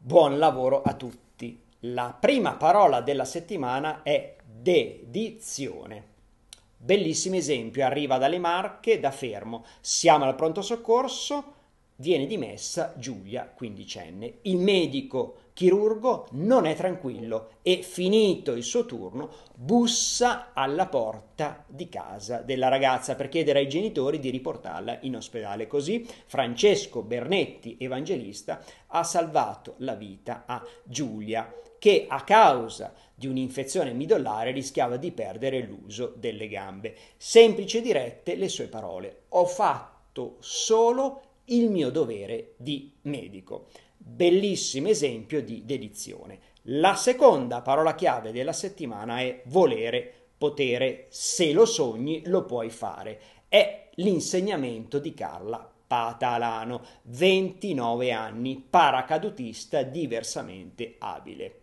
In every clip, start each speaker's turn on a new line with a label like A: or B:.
A: Buon lavoro a tutti. La prima parola della settimana è dedizione. Bellissimo esempio, arriva dalle Marche, da Fermo. Siamo al pronto soccorso, viene dimessa Giulia, quindicenne. Il medico chirurgo non è tranquillo e finito il suo turno bussa alla porta di casa della ragazza per chiedere ai genitori di riportarla in ospedale. Così Francesco Bernetti, evangelista, ha salvato la vita a Giulia che a causa di un'infezione midollare rischiava di perdere l'uso delle gambe. Semplice e dirette le sue parole. Ho fatto solo il mio dovere di medico. Bellissimo esempio di dedizione. La seconda parola chiave della settimana è volere, potere. Se lo sogni lo puoi fare. È l'insegnamento di Carla Patalano, 29 anni, paracadutista diversamente abile.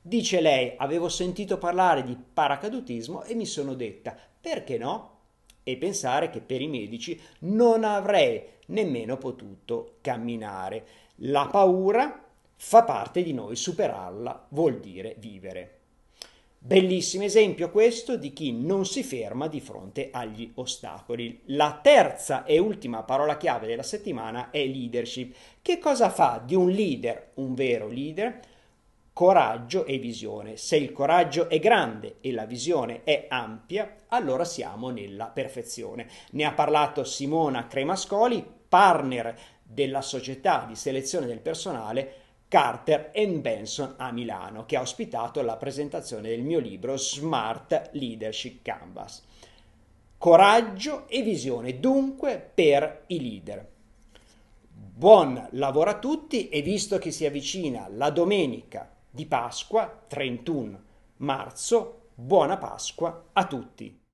A: Dice lei, avevo sentito parlare di paracadutismo e mi sono detta, perché no? e pensare che per i medici non avrei nemmeno potuto camminare. La paura fa parte di noi, superarla vuol dire vivere. Bellissimo esempio questo di chi non si ferma di fronte agli ostacoli. La terza e ultima parola chiave della settimana è leadership. Che cosa fa di un leader un vero leader? coraggio e visione. Se il coraggio è grande e la visione è ampia, allora siamo nella perfezione. Ne ha parlato Simona Cremascoli, partner della società di selezione del personale Carter Benson a Milano, che ha ospitato la presentazione del mio libro Smart Leadership Canvas. Coraggio e visione dunque per i leader. Buon lavoro a tutti e visto che si avvicina la domenica di Pasqua, 31 marzo, buona Pasqua a tutti.